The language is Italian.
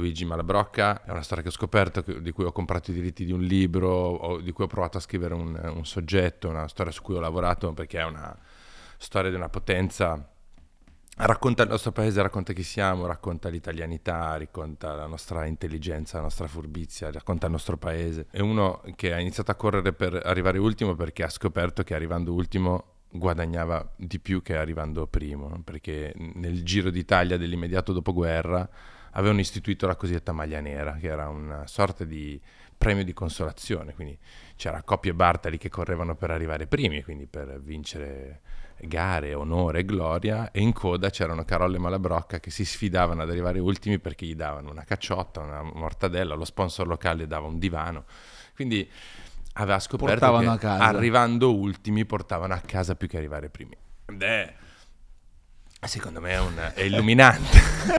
Luigi Malabrocca, è una storia che ho scoperto, di cui ho comprato i diritti di un libro, di cui ho provato a scrivere un, un soggetto, una storia su cui ho lavorato perché è una storia di una potenza racconta il nostro paese, racconta chi siamo, racconta l'italianità, racconta la nostra intelligenza, la nostra furbizia, racconta il nostro paese. È uno che ha iniziato a correre per arrivare ultimo perché ha scoperto che arrivando ultimo guadagnava di più che arrivando primo, perché nel giro d'Italia dell'immediato dopoguerra avevano istituito la cosiddetta maglia nera, che era una sorta di premio di consolazione, quindi c'era coppie Bartali che correvano per arrivare primi, quindi per vincere gare, onore e gloria, e in coda c'erano Carole Malabrocca che si sfidavano ad arrivare ultimi perché gli davano una cacciotta, una mortadella, lo sponsor locale dava un divano, quindi aveva scoperto portavano che arrivando ultimi portavano a casa più che arrivare primi. Beh, secondo me è, un, è illuminante.